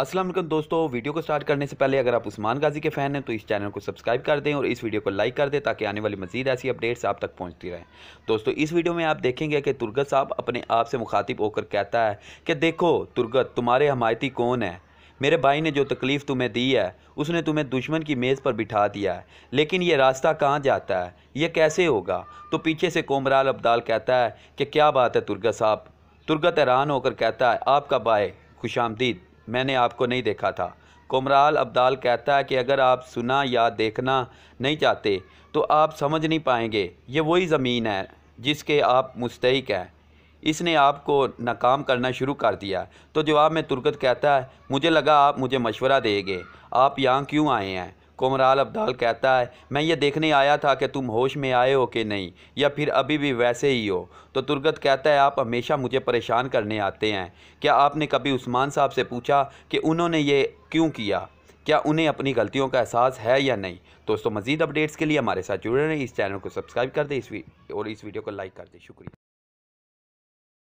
असलम दोस्तों वीडियो को स्टार्ट करने से पहले अगर आप उस्मान गाजी के फ़ैन हैं तो इस चैनल को सब्सक्राइब कर दें और इस वीडियो को लाइक कर दें ताकि आने वाली मजीद ऐसी अपडेट्स आप तक पहुंचती रहें दोस्तों इस वीडियो में आप देखेंगे कि तुर्गत साहब अपने आप से मुखातिब होकर कहता है कि देखो तुर्गत तुम्हारे हमायती कौन है मेरे भाई ने जो तकलीफ़ तुम्हें दी है उसने तुम्हें दुश्मन की मेज़ पर बिठा दिया है लेकिन ये रास्ता कहाँ जाता है ये कैसे होगा तो पीछे से कोमराल अब्दाल कहता है कि क्या बात है तुर्गत साहब तुर्गत हैरान होकर कहता है आपका भाई खुश आमदीद मैंने आपको नहीं देखा था कुमराल अब्दाल कहता है कि अगर आप सुना या देखना नहीं चाहते तो आप समझ नहीं पाएंगे ये वही ज़मीन है जिसके आप मुस्तक हैं इसने आपको नाकाम करना शुरू कर दिया तो जवाब में तुर्कत कहता है मुझे लगा आप मुझे मशवरा देंगे आप यहाँ क्यों आए हैं कोमराल अब्दाल कहता है मैं ये देखने आया था कि तुम होश में आए हो कि नहीं या फिर अभी भी वैसे ही हो तो तुर्गत कहता है आप हमेशा मुझे परेशान करने आते हैं क्या आपने कभी उस्मान साहब से पूछा कि उन्होंने ये क्यों किया क्या उन्हें अपनी गलतियों का एहसास है या नहीं दोस्तों मजीद अपडेट्स के लिए हमारे साथ जुड़े रहें इस चैनल को सब्सक्राइब कर दें इस और इस वीडियो को लाइक कर दें शुक्रिया